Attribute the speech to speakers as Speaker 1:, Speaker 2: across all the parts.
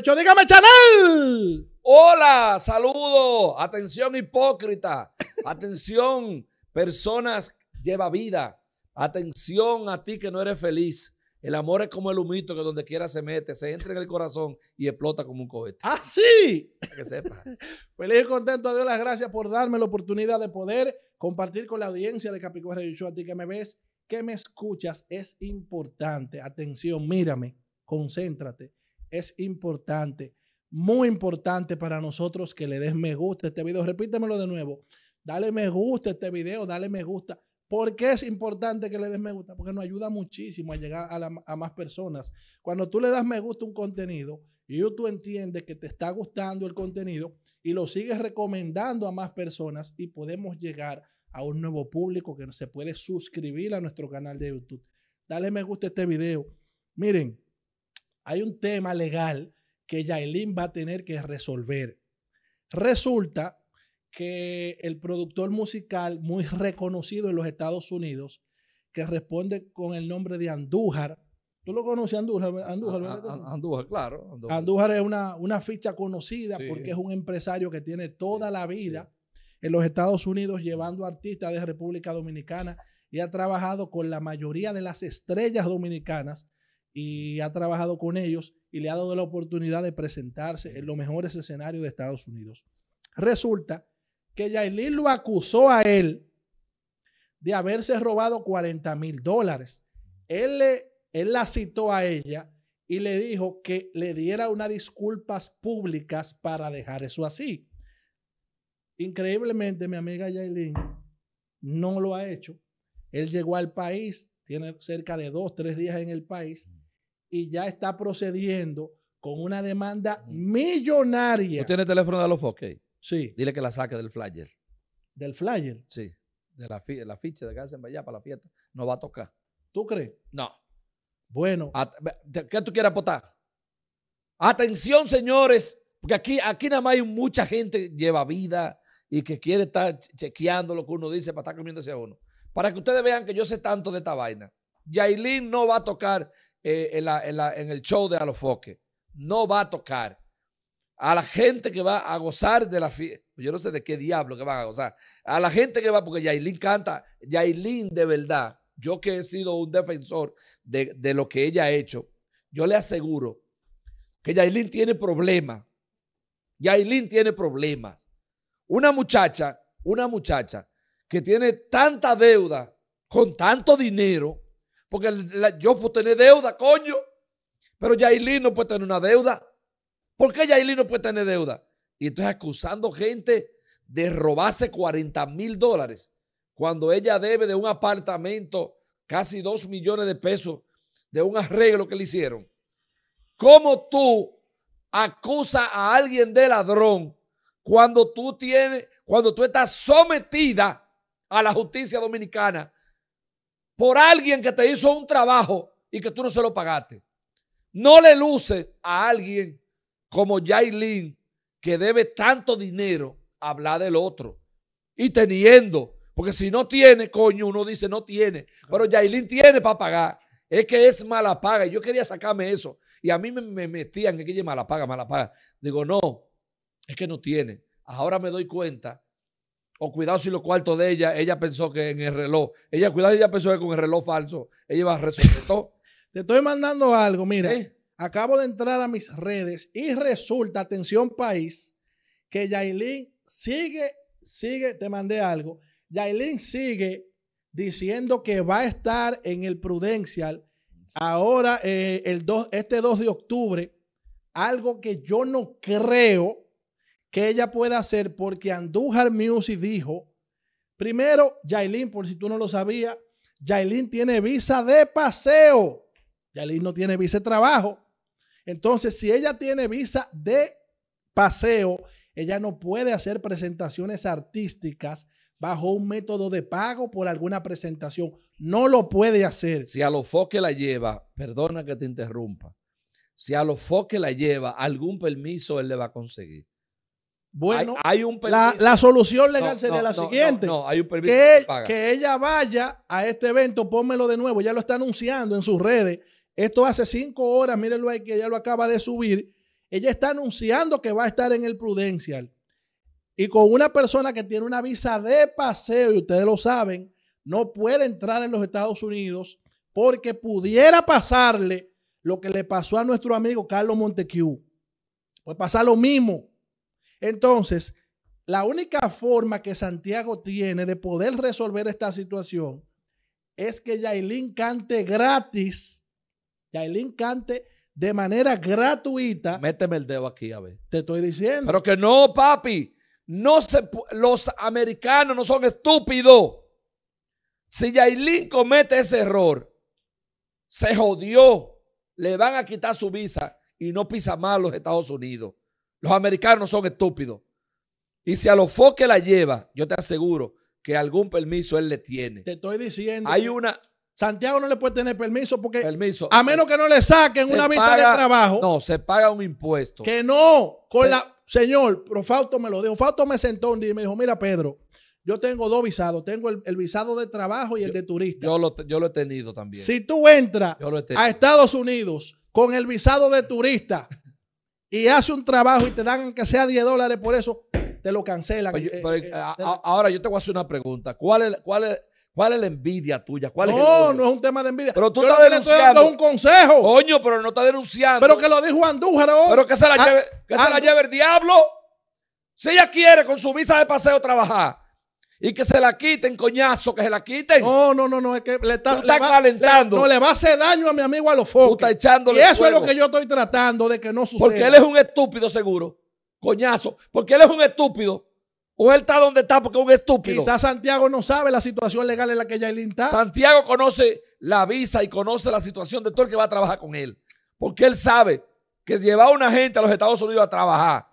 Speaker 1: Dígame, Chanel. Hola, saludo Atención, hipócrita. Atención, personas lleva vida. Atención a ti que no eres feliz. El amor es como el humito que donde quiera se mete, se entra en el corazón y explota como un cohete. así ah, que sepa. Feliz y contento. A Dios las
Speaker 2: gracias por darme la oportunidad de poder compartir con la audiencia de Capricornio Radio Show. A ti que me ves, que me escuchas, es importante. Atención, mírame, concéntrate es importante, muy importante para nosotros que le des me gusta a este video. Repítemelo de nuevo. Dale me gusta a este video, dale me gusta. ¿Por qué es importante que le des me gusta? Porque nos ayuda muchísimo a llegar a, más personas. Cuando tú le das me gusta a un contenido YouTube entiende que te está gustando el contenido y lo sigues recomendando a más personas y podemos llegar a un nuevo público que se puede suscribir a nuestro canal de YouTube. Dale me gusta a este video. Miren, hay un tema legal que Yailin va a tener que resolver. Resulta que el productor musical muy reconocido en los Estados Unidos, que responde con el nombre de Andújar, ¿tú lo conoces Andújar? Andújar,
Speaker 1: claro. Andújar,
Speaker 2: es una, ficha conocida porque es un empresario que tiene toda la vida en los Estados Unidos llevando artistas de República Dominicana y ha trabajado con la mayoría de las estrellas dominicanas y ha trabajado con ellos y le ha dado la oportunidad de presentarse en los mejores escenarios de Estados Unidos. Resulta que Yailin lo acusó a él de haberse robado 40 mil dólares. Él, la citó a ella y le dijo que le diera unas disculpas públicas para dejar eso así. Increíblemente, mi amiga Yailin no lo ha hecho. Él llegó al país, tiene cerca de dos, tres días en el país y ya está procediendo con una demanda millonaria. ¿Tú
Speaker 1: tienes teléfono de los Okay? Sí. Dile que la saque del flyer. ¿Del flyer? Sí. De la, la ficha de que en para la fiesta. No va a tocar. ¿Tú crees? No. Bueno. ¿Qué tú quieres apostar? Atención, señores, porque aquí, aquí nada más hay mucha gente que lleva vida y que quiere estar chequeando lo que uno dice para estar comiéndose a uno. Para que ustedes vean que yo sé tanto de esta vaina. Yailin no va a tocar eh, en, el show de Alofoque. No va a tocar a la gente que va a gozar de la fiesta. Yo no sé de qué diablo que van a gozar. A la gente que va, porque Yailin canta, Yailin de verdad, yo que he sido un defensor de, de lo que ella ha hecho, yo le aseguro que Yailin tiene problemas. Yailin tiene problemas. Una muchacha, una muchacha que tiene tanta deuda con tanto dinero porque yo puedo tener deuda, coño. Pero Yailin no puede tener una deuda. ¿Por qué Yailin no puede tener deuda? Y entonces acusando gente de robarse 40 mil dólares cuando ella debe de un apartamento casi 2 millones de pesos de un arreglo que le hicieron. ¿Cómo tú acusas a alguien de ladrón cuando tú tienes, cuando tú estás sometida a la justicia dominicana por alguien que te hizo un trabajo y que tú no se lo pagaste. No le luce a alguien como Jailin que debe tanto dinero hablar del otro y teniendo, porque si no tiene, coño, uno dice no tiene, pero Jailin tiene para pagar. Es que es mala paga. Yo quería sacarme eso. Y a mí me, metían, metían que mala paga, mala paga. Digo, no, es que no tiene. Ahora me doy cuenta o cuidado si lo cuartos de ella, ella pensó que en el reloj, ella, cuidado ella pensó que con el reloj falso, ella va a resolver todo. Te estoy mandando algo, mira, acabo de entrar a mis
Speaker 2: redes y resulta, atención país, que Yailin sigue, sigue, te mandé algo, Yailin sigue diciendo que va a estar en el Prudential ahora, eh, el este 2 de octubre, algo que yo no creo que ella pueda hacer porque Andújar Music dijo, primero, Yailin, por si tú no lo sabías, Yailin tiene visa de paseo. Yailin no tiene visa de trabajo. Entonces, si ella tiene visa de paseo, ella no puede hacer presentaciones artísticas bajo un método de pago por alguna presentación.
Speaker 1: No lo puede hacer. Si a los foques la lleva, perdona que te interrumpa, si a los foques la lleva, algún permiso él le va a conseguir. Bueno, hay, un la, la, solución legal sería la no, siguiente. hay un que,
Speaker 2: ella vaya a este evento, pónmelo de nuevo, ya lo está anunciando en sus redes. Esto hace cinco horas, mírenlo ahí, que ella lo acaba de subir. Ella está anunciando que va a estar en el Prudencial. Y con una persona que tiene una visa de paseo, y ustedes lo saben, no puede entrar en los Estados Unidos porque pudiera pasarle lo que le pasó a nuestro amigo Carlos Montecu. Puede pasar lo mismo entonces, la única forma que Santiago tiene de poder resolver esta situación es que Yailin cante gratis. Yailin cante de manera gratuita.
Speaker 1: Méteme el dedo aquí, a ver. Te estoy diciendo. Pero que no, papi. No se, los americanos no son estúpidos. Si Yailin comete ese error, se jodió. Le van a quitar su visa y no pisa más los Estados Unidos. Los americanos son estúpidos. Y si a los foques la lleva, yo te aseguro que algún permiso él le tiene. Te estoy diciendo. Hay una. Santiago no le puede tener permiso porque. Permiso. A menos
Speaker 2: que no le saquen una visa de trabajo.
Speaker 1: No, se paga un impuesto. Que
Speaker 2: no. Con la. Señor, pero Fausto me lo dijo. Fausto me sentó un día y me dijo: Mira, Pedro, yo tengo dos visados. Tengo el, visado de trabajo y el de turista.
Speaker 1: Yo lo, yo lo, he tenido también. Si
Speaker 2: tú entras a Estados Unidos con el visado de turista y hace un trabajo y te dan que sea 10 dólares por eso, te lo cancelan. Eh, eh, eh,
Speaker 1: ahora yo te voy a hacer una pregunta. ¿Cuál es, cuál cuál es la envidia tuya? ¿Cuál no, no
Speaker 2: es un tema de envidia. Pero tú estás denunciando. un consejo. Coño,
Speaker 1: pero no estás denunciando. Pero que lo dijo Andújar Pero que se la, ah, lleve, que se la lleve el diablo. Si ella quiere con su visa de paseo trabajar y que se la quiten, coñazo, que se la quiten. No, no, no, no, es que le está, calentando. no, le va a hacer daño a mi amigo a los focos. Y eso es lo que yo estoy tratando de que no suceda. Porque él es un estúpido, seguro. Coñazo. Porque él es un estúpido. O él está donde está porque es un estúpido. Quizás Santiago no sabe la situación legal en la que Yailin está. Santiago conoce la visa y conoce la situación de todo el que va a trabajar con él. Porque él sabe que llevar a una gente a los Estados Unidos a trabajar,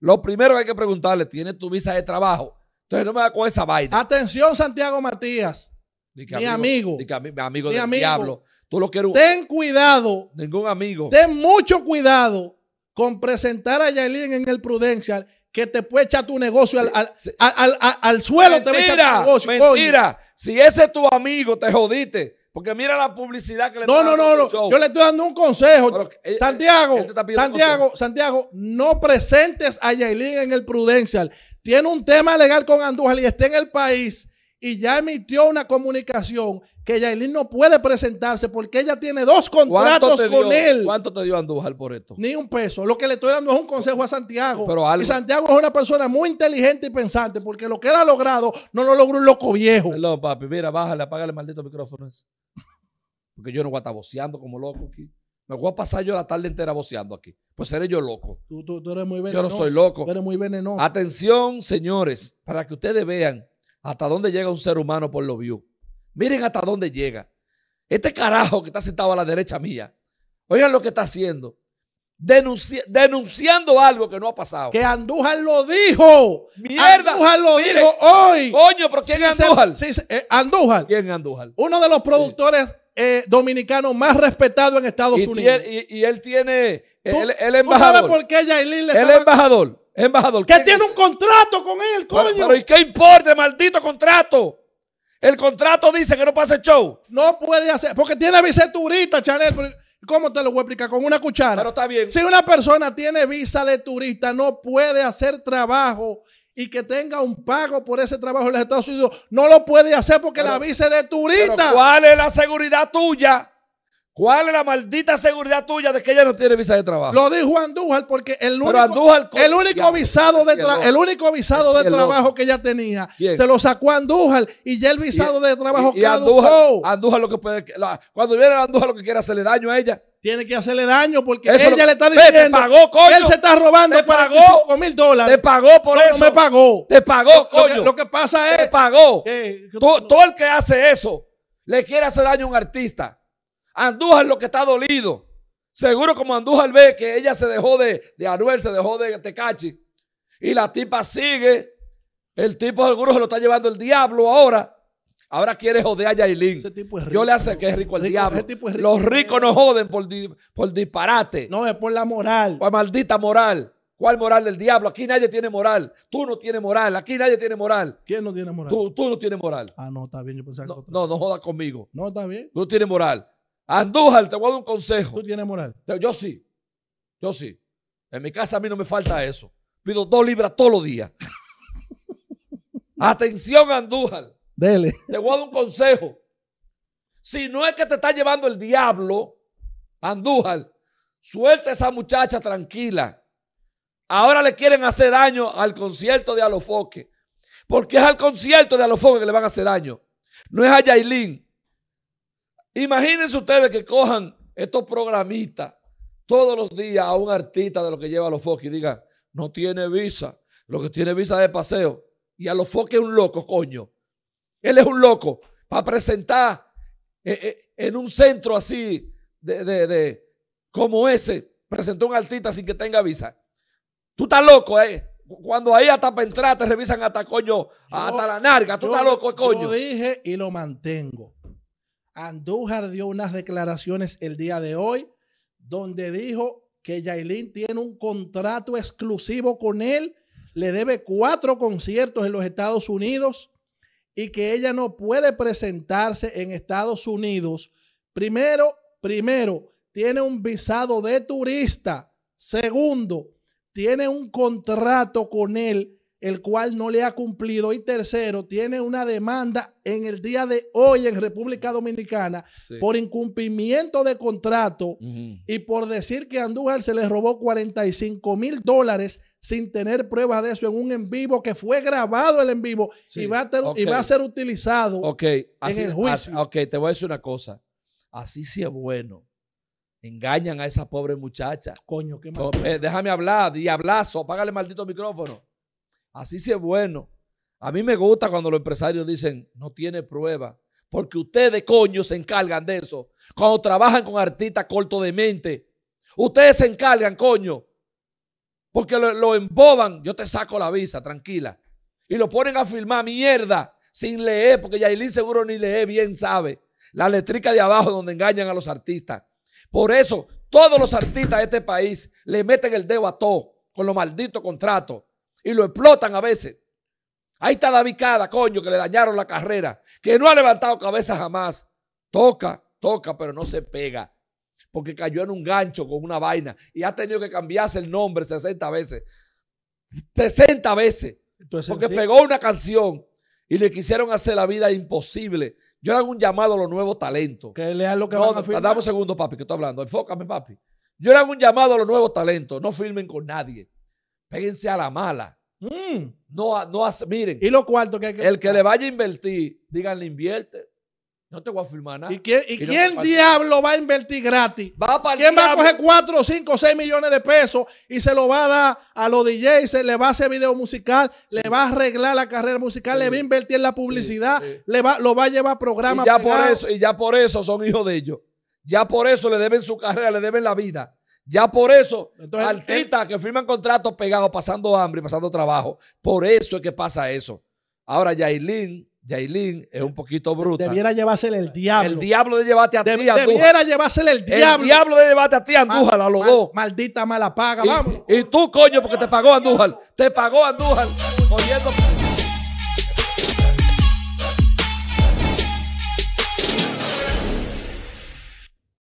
Speaker 1: lo primero que hay que preguntarle, ¿tiene tu visa de trabajo? Entonces no me da con esa vaina. Atención, Santiago Matías. mi amigo. mi amigo mi del diablo. Tú lo Ten cuidado. Ningún amigo. Ten mucho cuidado
Speaker 2: con presentar a Yailin en el Prudential que te puede echar tu negocio al, al, al-
Speaker 1: al- suelo. te va Si ese es tu amigo, te jodiste. Porque mira la publicidad que le No, no, no, no. Yo le estoy dando un consejo. Santiago, Santiago,
Speaker 2: Santiago, no presentes a Yailin en el Prudential tiene un tema legal con Andújar y está en el país y ya emitió una comunicación que Yailin no puede presentarse porque ella tiene dos contratos con él.
Speaker 1: ¿Cuánto te dio Andújar por esto?
Speaker 2: Ni un peso. Lo que le estoy dando es un consejo a Santiago. Y Santiago es una persona muy inteligente y pensante porque
Speaker 1: lo que él ha logrado no lo logró un loco viejo. No, papi, mira, bájale, apágale el maldito micrófono ese. Porque yo no voy a estar voceando como loco aquí. Me voy a pasar yo la tarde entera boceando aquí. Pues seré yo loco.
Speaker 2: Tú, eres muy venenoso. Yo no soy loco.
Speaker 1: Tú eres muy venenoso. Atención, señores, para que ustedes vean hasta dónde llega un ser humano por lo view. Miren hasta dónde llega. Este carajo que está sentado a la derecha mía, oigan lo que está haciendo. denunciando algo que no ha pasado. Que Andújar lo dijo. Mierda. Andújar lo
Speaker 2: dijo hoy. Coño, pero ¿quién es Andújar? sí, eh, Andújar. ¿Quién es Andújar? Uno de los productores eh, dominicano más respetado en Estados Unidos.
Speaker 1: y, él tiene el, embajador. ¿Tú sabes por
Speaker 2: qué Yailin le El
Speaker 1: embajador. Embajador. Que tiene un contrato con él, coño. Pero, ¿y qué importa, maldito contrato? El contrato dice que no pase show. No puede
Speaker 2: hacer, porque tiene visa de turista, Chanel. ¿Cómo te lo voy a explicar? Con una cuchara. Pero está bien. Si una persona tiene visa de turista, no puede hacer trabajo y que tenga un pago por ese trabajo en los Estados Unidos, no lo puede hacer porque la visa de turista. ¿Cuál es la
Speaker 1: seguridad tuya? ¿Cuál es la maldita seguridad tuya de que ella no tiene visa de trabajo? Lo dijo
Speaker 2: Andújar porque
Speaker 1: el único, el único visado de, trabajo que ella
Speaker 2: tenía se lo sacó Andújar y ya el visado de trabajo quedó.
Speaker 1: Andújar, lo que puede, cuando viene Andújar lo que quiere hacerle daño a ella. Tiene que hacerle daño porque ella le está diciendo él se está robando te pagó, mil dólares. Te pagó por eso. No me pagó. Te pagó, lo, Lo que, pasa es. que todo, todo el que hace eso le quiere hacer daño a un artista. Andújar lo que está dolido. Seguro como Andújar ve que ella se dejó de, Anuel, se dejó de Tecachi. Y la tipa sigue. El tipo seguro se lo está llevando el diablo ahora. Ahora quiere joder a Yailin. Ese tipo es rico, Yo le hace que es rico el diablo. Tipo es rico. Los ricos no joden por, por disparate. No, es por la moral. Por maldita moral. ¿Cuál moral del diablo? Aquí nadie tiene moral. Tú no tienes moral. Aquí nadie tiene moral. ¿Quién no tiene moral? Tú, no tienes moral. Ah, no, está bien. no, no, no, jodas conmigo. No, está bien. Tú no tienes moral. Andújar, te voy a dar un consejo. Tú tienes moral. Yo sí. Yo sí. En mi casa a mí no me falta eso. Pido dos libras todos los días. Atención, Andújar. Dele. Te voy a dar un consejo. Si no es que te está llevando el diablo, Andújar, suelta a esa muchacha tranquila. Ahora le quieren hacer daño al concierto de Alofoque. Porque es al concierto de Alofoque que le van a hacer daño. No es a Yailin. Imagínense ustedes que cojan estos programitas todos los días a un artista de lo que lleva a los foques y digan, no tiene visa, lo que tiene visa de paseo. Y a los foques es un loco, coño. Él es un loco para presentar eh, eh, en un centro así de, de, de como ese, presentó un artista sin que tenga visa. Tú estás loco, eh. Cuando ahí hasta para entrar te revisan hasta coño, hasta la narga. Tú estás loco, coño. Lo dije y lo mantengo. Andújar
Speaker 2: dio unas declaraciones el día de hoy donde dijo que Yailin tiene un contrato exclusivo con él, le debe cuatro conciertos en los Estados Unidos y que ella no puede presentarse en Estados Unidos. Primero, primero, tiene un visado de turista. Segundo, tiene un contrato con él el cual no le ha cumplido. Y tercero, tiene una demanda en el día de hoy en República Dominicana por incumplimiento de contrato y por decir que Andújar se le robó 45 mil dólares sin tener pruebas de eso en un en vivo que fue grabado el en vivo y, va a y, va a ser
Speaker 1: utilizado en el juicio. ok, te voy a decir una cosa. Así si es bueno. Engañan a esa pobre muchacha. Coño, qué eh, déjame hablar, diablazo, apágale maldito micrófono. Así sí es bueno. A mí me gusta cuando los empresarios dicen, no tiene prueba, porque ustedes, coño, se encargan de eso. Cuando trabajan con artistas corto de mente, ustedes se encargan, coño, porque lo, emboban. Yo te saco la visa, tranquila. Y lo ponen a firmar, mierda sin leer, porque Yailin seguro ni lee bien, sabe. La letrica de abajo donde engañan a los artistas. Por eso, todos los artistas de este país le meten el dedo a todo con los malditos contratos y lo explotan a veces. Ahí está David Cada, coño, que le dañaron la carrera, que no ha levantado cabeza jamás. Toca, toca, pero no se pega, porque cayó en un gancho con una vaina y ha tenido que cambiarse el nombre 60 veces. 60 veces, porque pegó una canción y le quisieron hacer la vida imposible. Yo le hago un llamado a los nuevos talentos. Que hagan lo que a Dame un segundo, papi, que estoy hablando. Enfócame, papi. Yo le hago un llamado a los nuevos talentos. No firmen con nadie péguense a la mala. Mm. No, no, miren. ¿Y lo cuarto que El que le vaya a invertir, díganle invierte. No te voy a firmar nada. ¿Y quién,
Speaker 2: diablo va a invertir gratis? Va ¿Quién va a coger 4, 5, 6 millones de pesos y se lo va a dar a los DJs? Se le va a hacer video musical, le va a arreglar la carrera musical, le va a invertir en la publicidad, Le va, lo va a llevar a programas. ya, por eso,
Speaker 1: y ya por eso son hijos de ellos. Ya por eso le deben su carrera, le deben la vida. Ya por eso, artistas que firman contratos pegados, pasando hambre, pasando trabajo, por eso es que pasa eso. Ahora, Yailin, Yailin es un poquito bruta. Debiera llevársele el diablo. El diablo de llevarte a ti, Debiera
Speaker 2: llevársele el
Speaker 1: diablo. El diablo de llevarte a ti, Andújar, a los dos. Maldita mala paga, y, vamos. Y tú, coño, porque te pagó Andújar. Te pagó Andújar.